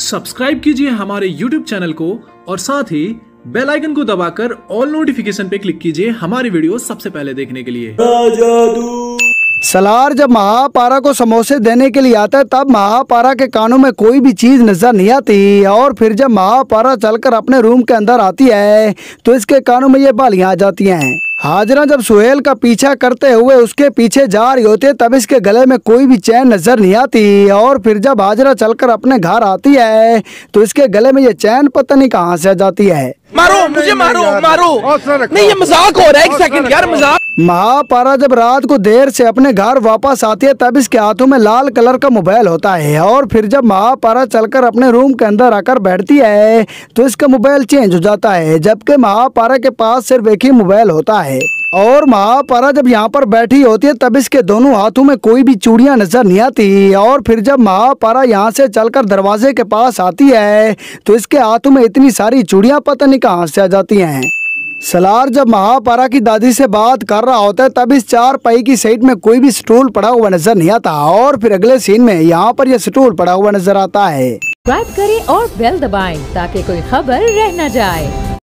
subscribe कीजिए हमारे YouTube channel को और साथ ही बेल आइकन को दबाकर ऑल नोटिफिकेशन पे क्लिक कीजिए हमारी वीडियो सबसे पहले देखने के लिए सलार जब महापारा को समोसे देने के लिए आता है तब महापारा के कानों में कोई भी चीज नजर नहीं आती और फिर जब महापारा चलकर अपने रूम के अंदर आती है तो इसके कानों में ये बालियां आ जाती हैं हाजरा जब सुहेल का पीछा करते हुए उसके पीछे जा रही होती है तब इसके गले में कोई भी चैन नज़र नहीं आती और फिर जब हाजरा चलकर अपने घर आती है तो इसके गले में ये चैन पता नहीं कहाँ से आ जाती है मारो मुझे मारो मारो नहीं ये मजाक हो रहा है एक सेकंड यार महापारा जब रात को देर से अपने घर वापस आती है तब इसके हाथों में लाल कलर का मोबाइल होता है और फिर जब महापारा चलकर अपने रूम के अंदर आकर बैठती है तो इसका मोबाइल चेंज हो जाता है जबकि महापारा के पास सिर्फ एक ही मोबाइल होता है और महापारा जब यहाँ पर बैठी होती है तब इसके दोनों हाथों में कोई भी चूड़ियाँ नजर नहीं आती और फिर जब महापारा यहाँ से चलकर दरवाजे के पास आती है तो इसके हाथों में इतनी सारी चूड़ियाँ पता नहीं कहाँ से आ जाती हैं सलार जब महापारा की दादी से बात कर रहा होता है तब इस चार पाई की साइड में कोई भी स्टूल पड़ा हुआ नजर नहीं आता और फिर अगले सीन में यहाँ पर यह स्टूल पड़ा हुआ नजर आता है करें और बेल दबाएं ताकि कोई खबर रह न जाए